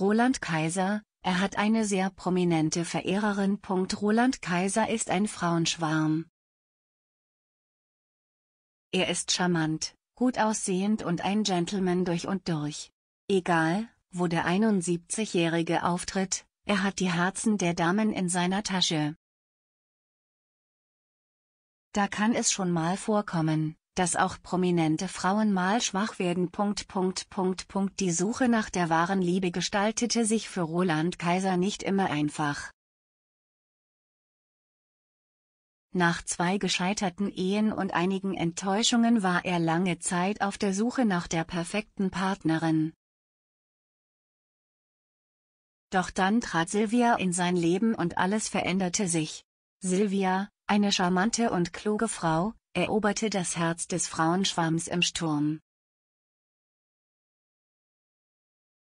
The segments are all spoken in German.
Roland Kaiser, er hat eine sehr prominente Verehrerin. Roland Kaiser ist ein Frauenschwarm. Er ist charmant, gut aussehend und ein Gentleman durch und durch. Egal, wo der 71-Jährige auftritt, er hat die Herzen der Damen in seiner Tasche. Da kann es schon mal vorkommen, dass auch prominente Frauen mal schwach werden. Die Suche nach der wahren Liebe gestaltete sich für Roland Kaiser nicht immer einfach. Nach zwei gescheiterten Ehen und einigen Enttäuschungen war er lange Zeit auf der Suche nach der perfekten Partnerin. Doch dann trat Silvia in sein Leben und alles veränderte sich. Silvia, eine charmante und kluge Frau, eroberte das Herz des Frauenschwarms im Sturm.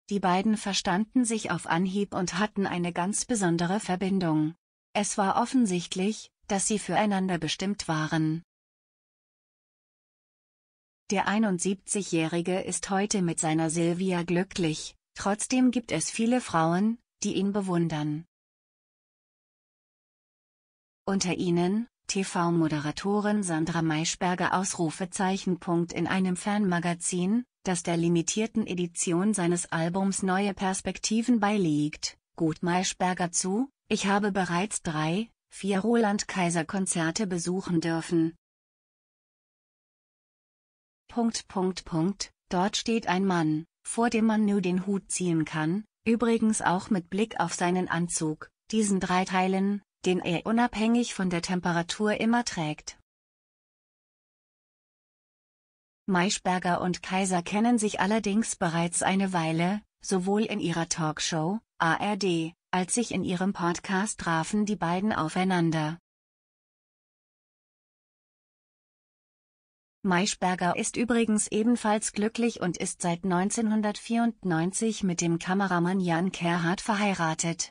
Die beiden verstanden sich auf Anhieb und hatten eine ganz besondere Verbindung. Es war offensichtlich, dass sie füreinander bestimmt waren. Der 71-Jährige ist heute mit seiner Silvia glücklich, trotzdem gibt es viele Frauen, die ihn bewundern. Unter ihnen, TV-Moderatorin Sandra Maischberger Ausrufezeichen. In einem Fanmagazin, das der limitierten Edition seines Albums Neue Perspektiven beiliegt, gut Maischberger zu, ich habe bereits drei, vier Roland Kaiser Konzerte besuchen dürfen. Punkt, Punkt, Punkt, dort steht ein Mann, vor dem man nur den Hut ziehen kann, übrigens auch mit Blick auf seinen Anzug, diesen drei Teilen, den er unabhängig von der Temperatur immer trägt. Maischberger und Kaiser kennen sich allerdings bereits eine Weile, sowohl in ihrer Talkshow, ARD, als sich in ihrem Podcast trafen die beiden aufeinander. Maischberger ist übrigens ebenfalls glücklich und ist seit 1994 mit dem Kameramann Jan Kerhardt verheiratet.